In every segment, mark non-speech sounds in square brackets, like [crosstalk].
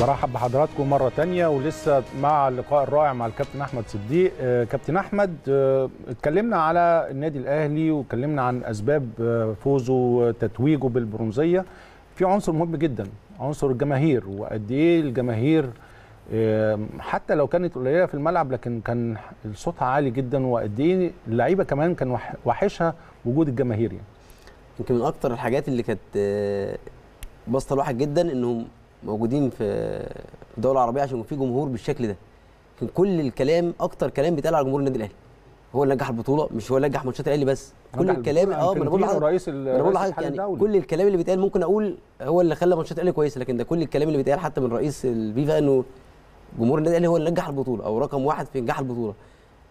برحب بحضراتكم مرة تانية ولسه مع اللقاء الرائع مع الكابتن أحمد صديق آه، كابتن أحمد آه، اتكلمنا على النادي الأهلي واتكلمنا عن أسباب آه، فوزه وتتويجه بالبرونزية في عنصر مهم جدا عنصر الجماهير وقد إيه الجماهير حتى لو كانت قليلة في الملعب لكن كان صوتها عالي جدا وقد إيه اللعيبة كمان كان وحشها وجود الجماهير يعني يمكن من أكتر الحاجات اللي كانت بسطة الواحد جدا إنهم موجودين في الدول العربيه عشان يكون في جمهور بالشكل ده لكن كل الكلام اكتر كلام بيتقال على جمهور النادي الاهلي هو اللي نجح البطوله مش هو اللي نجح ماتشات الاهلي بس كل الكلام اه يعني من انا بقول لحضرتك انا يعني الدولي. كل الكلام اللي بيتقال ممكن اقول هو اللي خلى ماتشات الاهلي كويسه لكن ده كل الكلام اللي بيتقال حتى من رئيس الفيفا انه جمهور النادي الاهلي هو اللي نجح البطوله او رقم واحد في نجاح البطوله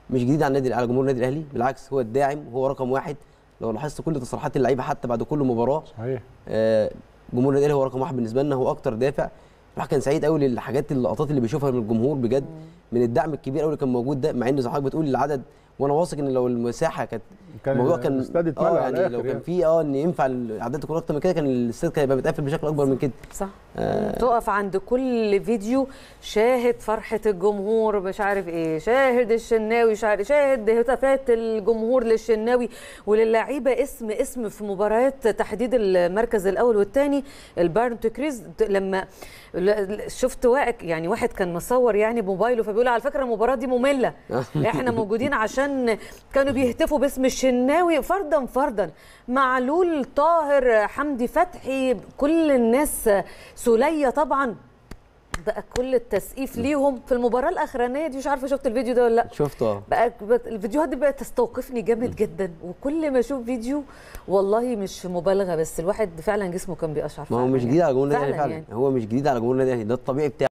مش جديد على النادي على جمهور النادي الاهلي بالعكس هو الداعم هو رقم واحد لو لاحظت كل تصريحات اللعيبه حتى بعد كل مباراه صحيح آه جمهور النادي هو رقم واحد بالنسبه لنا هو اكتر دافع الواحد كان سعيد قوي للحاجات اللقطات اللي بيشوفها من الجمهور بجد من الدعم الكبير قوي اللي كان موجود ده مع ان حضرتك بتقول العدد وانا واثق ان لو المساحه كانت كان الموضوع كان الاستاد آه، اتملى يعني لو كان يعني. في اه ان ينفع الاعداد تكون اكتر من كده كان الاستاد كان هيبقى متقفل بشكل اكبر من كده صح آه تقف عند كل فيديو شاهد فرحه الجمهور مش عارف ايه شاهد الشناوي شاهد شاهد هتافات الجمهور للشناوي وللعيبه اسم اسم في مباريات تحديد المركز الاول والثاني البايرن تكريز لما شفت واقع يعني واحد كان مصور يعني بموبايله فبيقول على فكره المباراه دي ممله [laughs] احنا موجودين عشان كان كانوا بيهتفوا باسم الشناوي فردا فردا معلول طاهر حمدي فتحي كل الناس سوليه طبعا بقى كل التسقيف ليهم في المباراه الاخرانيه دي مش عارفه شفت الفيديو ده ولا لا شفته بقى الفيديوهات دي بقت تستوقفني جامد جدا وكل ما اشوف فيديو والله مش مبالغه بس الواحد فعلا جسمه كان بيقشعر ما هو مش يعني. جديد على جمهور النادي الاهلي فعلا, فعلا يعني. هو مش جديد على جمهور النادي الاهلي ده الطبيعي بتاعه